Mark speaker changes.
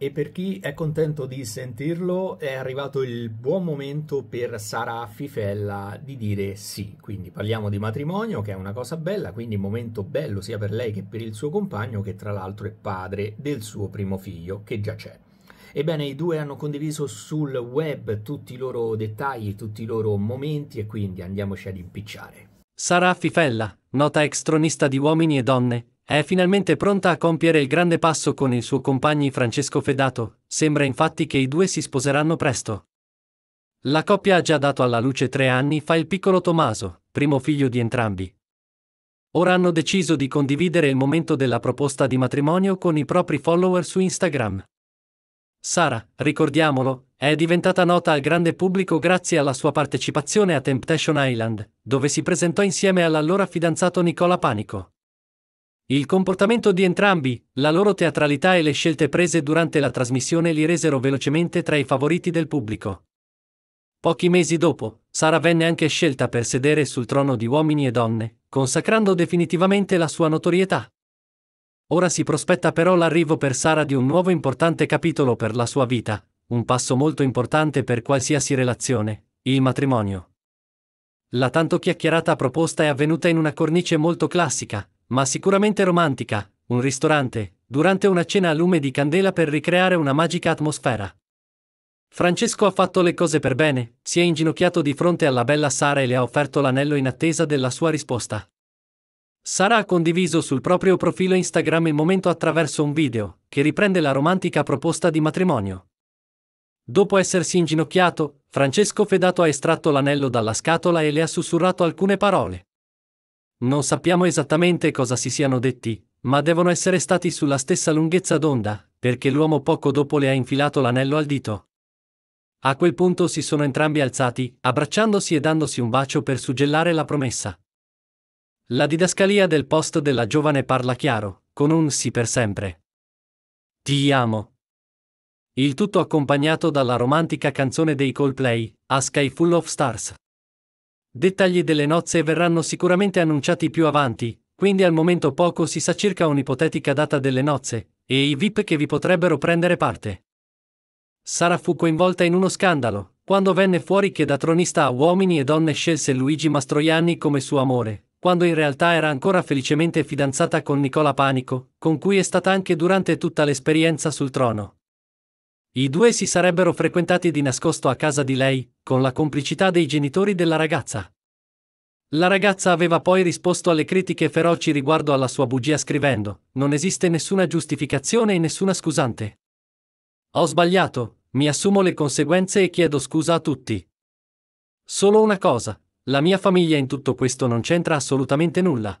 Speaker 1: E per chi è contento di sentirlo, è arrivato il buon momento per Sara Fifella di dire sì. Quindi parliamo di matrimonio, che è una cosa bella, quindi momento bello sia per lei che per il suo compagno, che tra l'altro è padre del suo primo figlio, che già c'è. Ebbene, i due hanno condiviso sul web tutti i loro dettagli, tutti i loro momenti e quindi andiamoci ad impicciare.
Speaker 2: Sara Fifella, nota extronista di Uomini e Donne, è finalmente pronta a compiere il grande passo con il suo compagno Francesco Fedato, sembra infatti che i due si sposeranno presto. La coppia ha già dato alla luce tre anni fa il piccolo Tommaso, primo figlio di entrambi. Ora hanno deciso di condividere il momento della proposta di matrimonio con i propri follower su Instagram. Sara, ricordiamolo, è diventata nota al grande pubblico grazie alla sua partecipazione a Temptation Island, dove si presentò insieme all'allora fidanzato Nicola Panico. Il comportamento di entrambi, la loro teatralità e le scelte prese durante la trasmissione li resero velocemente tra i favoriti del pubblico. Pochi mesi dopo, Sara venne anche scelta per sedere sul trono di uomini e donne, consacrando definitivamente la sua notorietà. Ora si prospetta però l'arrivo per Sara di un nuovo importante capitolo per la sua vita, un passo molto importante per qualsiasi relazione, il matrimonio. La tanto chiacchierata proposta è avvenuta in una cornice molto classica, ma sicuramente romantica, un ristorante, durante una cena a lume di candela per ricreare una magica atmosfera. Francesco ha fatto le cose per bene, si è inginocchiato di fronte alla bella Sara e le ha offerto l'anello in attesa della sua risposta. Sara ha condiviso sul proprio profilo Instagram il momento attraverso un video, che riprende la romantica proposta di matrimonio. Dopo essersi inginocchiato, Francesco Fedato ha estratto l'anello dalla scatola e le ha sussurrato alcune parole. Non sappiamo esattamente cosa si siano detti, ma devono essere stati sulla stessa lunghezza d'onda, perché l'uomo poco dopo le ha infilato l'anello al dito. A quel punto si sono entrambi alzati, abbracciandosi e dandosi un bacio per suggellare la promessa. La didascalia del post della giovane parla chiaro, con un sì per sempre. Ti amo. Il tutto accompagnato dalla romantica canzone dei Coldplay, A Sky Full of Stars. Dettagli delle nozze verranno sicuramente annunciati più avanti, quindi al momento poco si sa circa un'ipotetica data delle nozze e i VIP che vi potrebbero prendere parte. Sara fu coinvolta in uno scandalo, quando venne fuori che da tronista a uomini e donne scelse Luigi Mastroianni come suo amore, quando in realtà era ancora felicemente fidanzata con Nicola Panico, con cui è stata anche durante tutta l'esperienza sul trono. I due si sarebbero frequentati di nascosto a casa di lei, con la complicità dei genitori della ragazza. La ragazza aveva poi risposto alle critiche feroci riguardo alla sua bugia scrivendo, non esiste nessuna giustificazione e nessuna scusante. Ho sbagliato, mi assumo le conseguenze e chiedo scusa a tutti. Solo una cosa, la mia famiglia in tutto questo non c'entra assolutamente nulla.